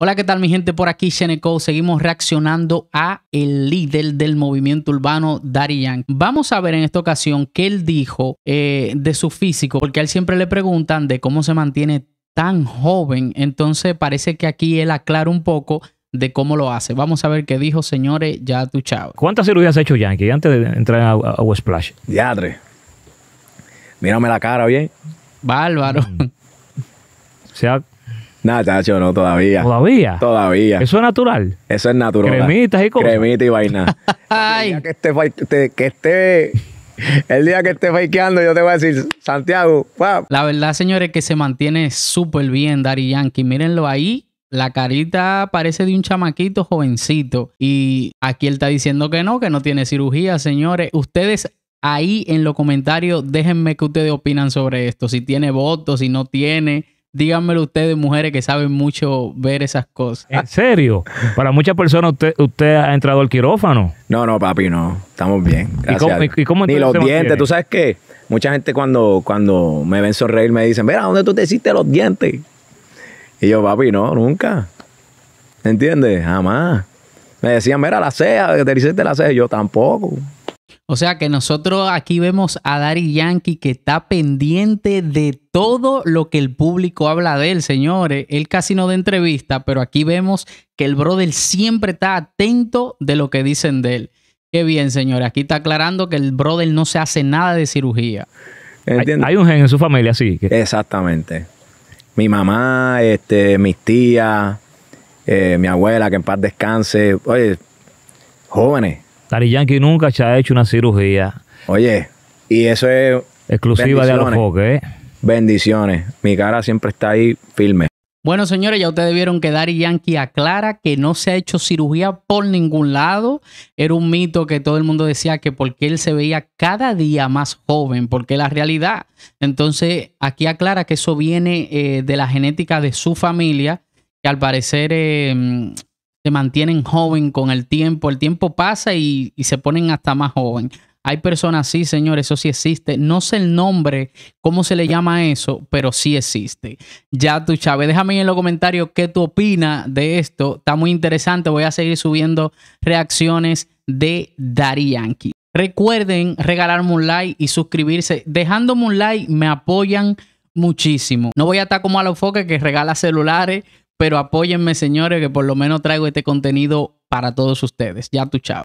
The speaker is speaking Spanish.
Hola, ¿qué tal mi gente? Por aquí Sheneco. Seguimos reaccionando a el líder del movimiento urbano, Daddy Vamos a ver en esta ocasión qué él dijo eh, de su físico, porque a él siempre le preguntan de cómo se mantiene tan joven. Entonces parece que aquí él aclara un poco de cómo lo hace. Vamos a ver qué dijo, señores, ya tu chavo. ¿Cuántas cirugías ha hecho Yankee antes de entrar a, Westplash? Diadre. Mírame la cara, bien. Bárbaro. O mm. sea... Nada, chacho, no, todavía. ¿Todavía? Todavía. ¿Eso es natural? Eso es natural. Cremitas y cosas. Cremita y vaina. Ay. El día que esté, que el día que esté fakeando, yo te voy a decir, Santiago, La verdad, señores, que se mantiene súper bien Dari Yankee. Mírenlo ahí. La carita parece de un chamaquito jovencito. Y aquí él está diciendo que no, que no tiene cirugía, señores. Ustedes ahí en los comentarios, déjenme que ustedes opinan sobre esto. Si tiene votos, si no tiene díganmelo ustedes, mujeres que saben mucho ver esas cosas. ¿En serio? Para muchas personas usted, usted ha entrado al quirófano. No, no, papi, no. Estamos bien. Gracias. ¿Y cómo, y, los dientes, ¿tú sabes que Mucha gente cuando, cuando me ven sonreír me dicen, mira, ¿dónde tú te hiciste los dientes? Y yo, papi, no, nunca. ¿Entiendes? Jamás. Me decían, mira, la ceja, que te hiciste la ceja. yo tampoco. O sea que nosotros aquí vemos a Dari Yankee que está pendiente de todo lo que el público habla de él, señores. Él casi no de entrevista, pero aquí vemos que el brother siempre está atento de lo que dicen de él. Qué bien, señores. Aquí está aclarando que el brother no se hace nada de cirugía. Hay, un gen en su familia, sí. Exactamente. Mi mamá, este, mis tías, eh, mi abuela, que en paz descanse. Oye, jóvenes Dari Yankee nunca se ha hecho una cirugía. Oye, y eso es. Exclusiva de Alofoque, ¿eh? Bendiciones. Mi cara siempre está ahí firme. Bueno, señores, ya ustedes vieron que Dari Yankee aclara que no se ha hecho cirugía por ningún lado. Era un mito que todo el mundo decía que porque él se veía cada día más joven, porque la realidad. Entonces, aquí aclara que eso viene eh, de la genética de su familia, que al parecer eh, mantienen joven con el tiempo. El tiempo pasa y, se ponen hasta más joven. Hay personas, sí, señores. eso sí existe. No sé el nombre, cómo se le llama eso, pero sí existe. Ya tú, Chávez, déjame en los comentarios qué tú opinas de esto. Está muy interesante. Voy a seguir subiendo reacciones de Dari Recuerden regalarme un like y suscribirse. Dejándome un like me apoyan muchísimo. No voy a estar como a los foques que regala celulares pero apóyenme, señores, que por lo menos traigo este contenido para todos ustedes. Ya tu chao.